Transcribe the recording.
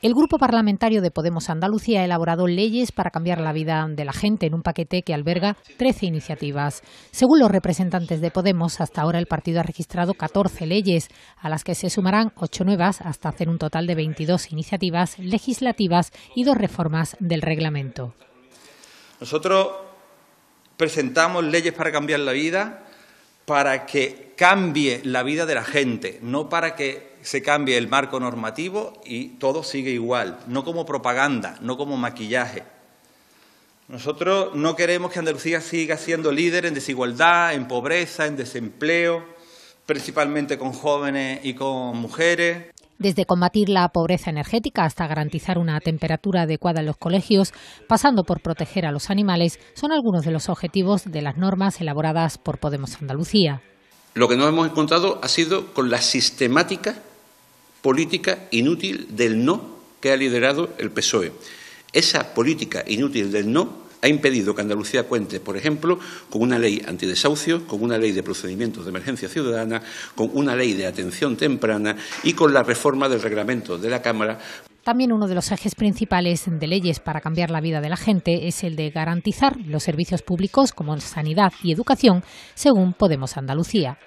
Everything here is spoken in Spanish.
El grupo parlamentario de Podemos Andalucía ha elaborado leyes para cambiar la vida de la gente en un paquete que alberga 13 iniciativas. Según los representantes de Podemos, hasta ahora el partido ha registrado 14 leyes, a las que se sumarán 8 nuevas hasta hacer un total de 22 iniciativas legislativas y dos reformas del reglamento. Nosotros presentamos leyes para cambiar la vida para que cambie la vida de la gente, no para que se cambie el marco normativo y todo sigue igual, no como propaganda, no como maquillaje. Nosotros no queremos que Andalucía siga siendo líder en desigualdad, en pobreza, en desempleo, principalmente con jóvenes y con mujeres desde combatir la pobreza energética hasta garantizar una temperatura adecuada en los colegios, pasando por proteger a los animales, son algunos de los objetivos de las normas elaboradas por Podemos Andalucía. Lo que nos hemos encontrado ha sido con la sistemática política inútil del no que ha liderado el PSOE. Esa política inútil del no ha impedido que Andalucía cuente, por ejemplo, con una ley antidesahucio, con una ley de procedimientos de emergencia ciudadana, con una ley de atención temprana y con la reforma del reglamento de la Cámara también uno de los ejes principales de leyes para cambiar la vida de la gente es el de garantizar los servicios públicos como sanidad y educación, según Podemos Andalucía.